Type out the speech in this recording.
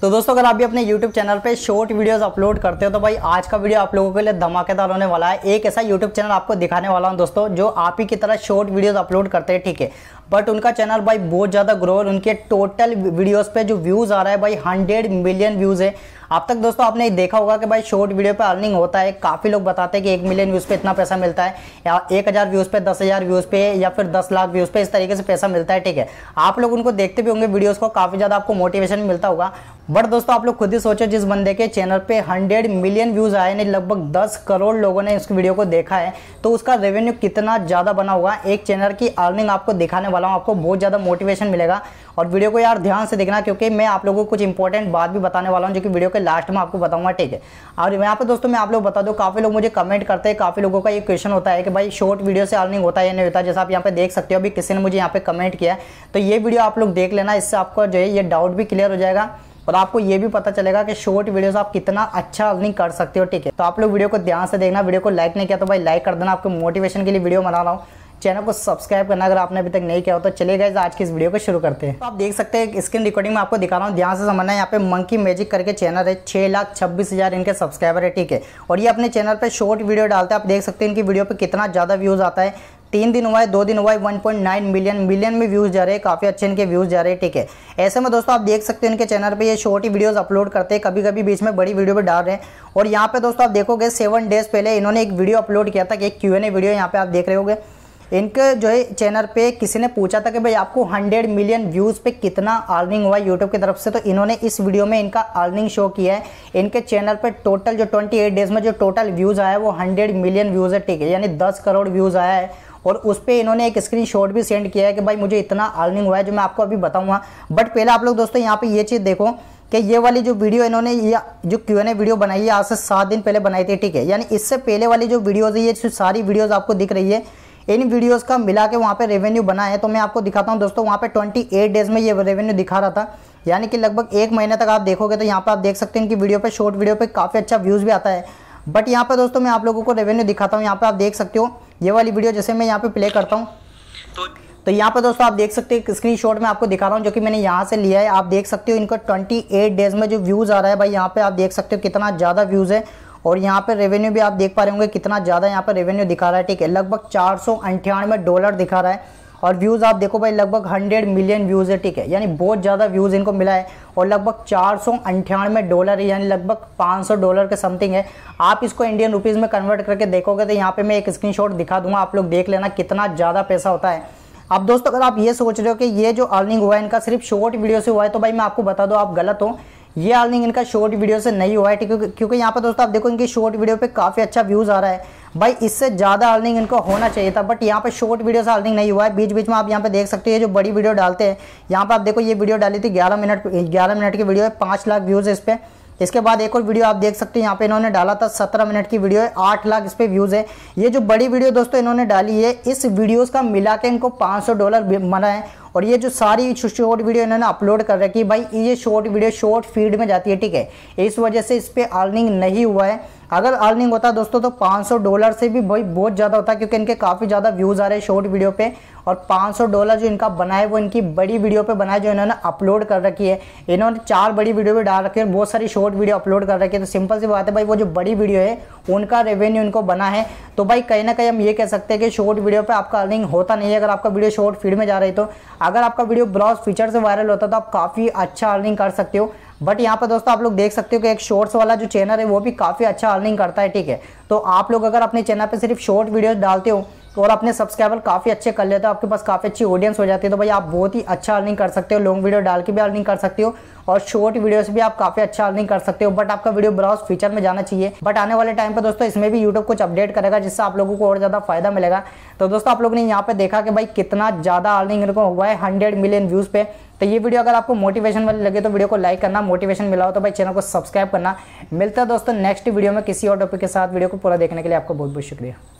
तो दोस्तों अगर आप भी अपने YouTube चैनल पे शॉर्ट वीडियोस अपलोड करते हो तो भाई आज का वीडियो आप लोगों के लिए धमाकेदार होने वाला है एक ऐसा YouTube चैनल आपको दिखाने वाला हूँ दोस्तों जो आप ही की तरह शॉर्ट वीडियोस अपलोड करते हैं ठीक है बट उनका चैनल भाई बहुत ज़्यादा ग्रो है उनके टोटल वीडियोस पे जो व्यूज़ आ रहा है भाई हंड्रेड मिलियन व्यूज़ है अब तक दोस्तों आपने देखा होगा कि भाई शॉर्ट वीडियो पे अर्निंग होता है काफ़ी लोग बताते हैं कि एक मिलियन व्यूज़ पे इतना पैसा मिलता है या एक हज़ार व्यूज़ पे दस हज़ार व्यूज़ पे या फिर दस लाख व्यूज़ पे इस तरीके से पैसा मिलता है ठीक है आप लोग उनको देखते भी होंगे वीडियोज़ को काफ़ी ज़्यादा आपको मोटिवेशन मिलता होगा बट दोस्तों आप लोग खुद ही सोचो जिस बंदे के चैनल पे हंड्रेड मिलियन व्यूज़ आए ने लगभग दस करोड़ लोगों ने उसकी वीडियो को देखा है तो उसका रेवेन्यू कितना ज़्यादा बना होगा एक चैनल की अर्निंग आपको दिखाने वाला हूँ आपको बहुत ज़्यादा मोटिवेशन मिलेगा और वीडियो को यार ध्यान से देखना क्योंकि मैं आप लोगों को कुछ इंपॉर्टेंट बात भी बताने वाला हूँ जो कि वीडियो के लास्ट में आपको बताऊँगा ठीक है और यहाँ पर दोस्तों मैं आप लोग बता दूँ काफ़ी लोग मुझे कमेंट करते हैं काफ़ी लोगों का ये क्वेश्चन होता है कि भाई शॉर्ट वीडियो से अर्निंग होता है या नहीं होता जैसा आप यहाँ पर देख सकते हो अभी किसी ने मुझे यहाँ पर कमेंट किया तो ये वीडियो आप लोग देख लेना इससे आपको जो है ये डाउट भी क्लियर हो जाएगा और आपको ये भी पता चलेगा कि शॉर्ट वीडियो से आप कितना अच्छा अर्निंग कर सकते हो ठीक है तो आप लोग वीडियो को ध्यान से देखना वीडियो को लाइक नहीं किया तो भाई लाइक कर देना आपको मोटिवेशन के लिए वीडियो बना रहा हूँ चैनल को सब्सक्राइब करना अगर आपने अभी तक नहीं किया हो तो चलिए गए आज की इस वीडियो को शुरू करते हैं तो आप देख सकते हैं स्क्रीन रिकॉर्डिंग में आपको दिखा रहा हूँ ध्यान से समझना यहाँ पे मंकी मैजिक करके चैनल है छः लाख छब्बीस हज़ार इनके सब्सक्राइबर है ठीक है और ये अपने चैनल पर शॉर्ट वीडियो डालते हैं आप देख सकते हैं इनकी वीडियो पर कितना ज़्यादा व्यूज़ आता है तीन दिन हुआ है दो दिन हुआ है 1.9 मिलियन मिलियन में व्यूज़ जा रहे हैं काफ़ी अच्छे इनके व्यूज़ जा रहे हैं ठीक है ऐसे में दोस्तों आप देख सकते हैं इनके चैनल पे ये शॉर्ट ही वीडियोस अपलोड करते हैं कभी कभी बीच में बड़ी वीडियो पे डाल रहे हैं और यहाँ पे दोस्तों आप देखोगे सेवन डेज़ पहले इन्होंने एक वीडियो अपलोड किया था कि एक क्यू वीडियो यहाँ पे आप देख रहे हो इनके जो है चैनल पे किसी ने पूछा था कि भाई आपको 100 मिलियन व्यूज़ पे कितना अर्निंग हुआ यूट्यूब की तरफ से तो इन्होंने इस वीडियो में इनका अर्निंग शो किया है इनके चैनल पे टोटल जो 28 डेज़ में जो टोटल व्यूज़ आया है वो 100 मिलियन व्यूज़ है ठीक है यानी 10 करोड़ व्यूज़ आया है और उस पर इन्होंने एक स्क्रीन भी सेंड किया है कि भाई मुझे इतना अर्निंग हुआ है जो मैं आपको अभी बताऊँगा बट पहले आप लोग दोस्तों यहाँ पर ये चीज़ देखो कि ये वाली जो वीडियो इन्होंने ये जो क्यू एन ए वीडियो बनाई है आज से सात दिन पहले बनाई थी ठीक है यानी इससे पहले वाली जो वीडियोज़ है ये सारी वीडियोज़ आपको दिख रही है इन वीडियोस का मिला के वहाँ पे रेवेन्यू बना है तो मैं आपको दिखाता हूँ दोस्तों वहाँ पे 28 डेज में ये रेवेन्यू दिखा रहा था यानी कि लगभग एक महीने तक आप देखोगे तो यहाँ पर आप देख सकते हैं इनकी वीडियो पर शॉर्ट वीडियो पर काफ़ी अच्छा व्यूज़ भी आता है बट यहाँ पर दोस्तों मैं आप लोगों को रेवेन्यू दिखाता हूँ यहाँ पर आप देख सकते हो ये वाली वीडियो जैसे मैं यहाँ पर प्ले करता हूँ तो, तो यहाँ पर दोस्तों आप देख सकते हैं शॉट में आपको दिखा रहा हूँ जो कि मैंने यहाँ से लिया है आप देख सकते हो इनका 28 डेज में जो व्यूज़ आ रहा है भाई यहाँ पे आप देख सकते हो कितना ज़्यादा व्यूज़ है और यहाँ पर रेवेन्यू भी आप देख पा रहे होंगे कितना ज़्यादा यहाँ पर रेवेन्यू दिखा रहा है ठीक है लगभग चार डॉलर दिखा रहा है और व्यूज़ आप देखो भाई लगभग 100 मिलियन व्यूज़ है ठीक है यानी बहुत ज़्यादा व्यूज़ इनको मिला है और लगभग चार सौ अंठानवे डॉलर यानी लगभग 500 डॉलर के समथिंग है आप इसको इंडियन रुपीज़ में कन्वर्ट करके देखोगे तो यहाँ पे मैं एक स्क्रीनशॉट दिखा दूंगा आप लोग देख लेना कितना ज़्यादा पैसा होता है अब दोस्तों अगर आप ये सोच रहे हो कि ये जो अर्निंग हुआ है इनका सिर्फ शॉर्ट वीडियो से हुआ है तो भाई मैं आपको बता दो आप गलत हो ये अर्निंग इनका शॉर्ट वीडियो से नहीं हुआ है ठीक है क्योंकि यहाँ पर दोस्तों आप देखो इनकी शॉर्ट वीडियो पे काफ़ी अच्छा व्यूज़ आ रहा है भाई इससे ज़्यादा अर्निंग इनको होना चाहिए था बट यहाँ पे शॉर्ट वीडियो से अर्निंग नहीं हुआ है बीच बीच में आप यहाँ पे देख सकते हैं जो बड़ी वीडियो डालते हैं यहाँ पर आप देखो ये वीडियो डाली थी ग्यारह मिनट ग्यारह मिनट की वीडियो है पांच लाख व्यूज़ इस पर इसके बाद एक और वीडियो आप देख सकते हैं यहाँ पे इन्होंने डाला था सत्रह मिनट की वीडियो है आठ लाख इस पर व्यूज़ है ये जो बड़ी वीडियो दोस्तों इन्होंने डाली है इस वीडियोज़ का मिला के इनको पांच सौ डॉलर मना है और ये जो सारी शॉर्ट वीडियो इन्होंने अपलोड कर रखी है भाई ये शॉर्ट वीडियो शॉर्ट फीड में जाती है ठीक है इस वजह से इस पर अर्निंग नहीं हुआ है अगर अर्निंग होता दोस्तों तो 500 डॉलर से भी भाई बहुत ज़्यादा होता क्योंकि इनके काफ़ी ज़्यादा व्यूज़ आ रहे हैं शॉर्ट वीडियो पे और 500 डॉलर जो इनका बना है वो इनकी बड़ी वीडियो पे बना है जो इन्होंने अपलोड कर रखी है इन्होंने चार बड़ी वीडियो भी डाल रखी है बहुत सारी शॉर्ट वीडियो अपलोड कर रखी है तो सिंपल सी बात है भाई वो जो बड़ी वीडियो है उनका रेवेन्यू इनको बना है तो भाई कहीं ना कहीं हम ये कह सकते हैं कि शॉर्ट वीडियो पर आपका अर्निंग होता नहीं है अगर आपका वीडियो शॉर्ट फीड में जा रही तो अगर आपका वीडियो ब्राउज फीचर से वायरल होता तो आप काफ़ी अच्छा अर्निंग कर सकते हो बट यहाँ पर दोस्तों आप लोग देख सकते हो कि एक शॉर्ट्स वाला जो चैनल है वो भी काफ़ी अच्छा अर्निंग करता है ठीक है तो आप लोग अगर अपने चैनल पर सिर्फ शॉर्ट वीडियो डालते हो तो और अपने सब्सक्राइबर काफ़ी अच्छे कर लेते हो आपके पास काफ़ी अच्छी ऑडियंस हो जाती है तो भाई आप बहुत ही अच्छा अर्निंग कर सकते हो लॉन्ग वीडियो डाल के भी अर्निंग कर सकते हो और शॉर्ट से भी आप काफ़ी अच्छा अर्निंग कर सकते हो बट आपका वीडियो ब्राउज फीचर में जाना चाहिए बट आने वाले टाइम पर दोस्तों इसमें भी यूट्यूब कुछ अपडेट करेगा जिससे आप लोगों को और ज़्यादा फायदा मिलेगा तो दोस्तों आप लोगों ने यहाँ पे देखा कि भाई कितना ज़्यादा अर्निंग इनको हुआ है हंड्रेड मिलियन व्यूज़ पे तो ये वीडियो अगर आपको मोटिवेशन वाली लगे तो वीडियो को लाइक करना मोटिवेशन मिला हो तो भाई चैनल को सब्सक्राइब करना मिलता है दोस्तों नेक्स्ट वीडियो में किसी और टॉपिक के साथ वीडियो को पूरा देखने के लिए आपको बहुत बहुत शुक्रिया